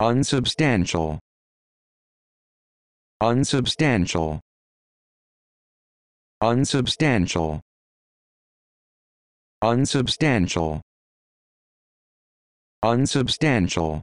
unsubstantial unsubstantial unsubstantial unsubstantial unsubstantial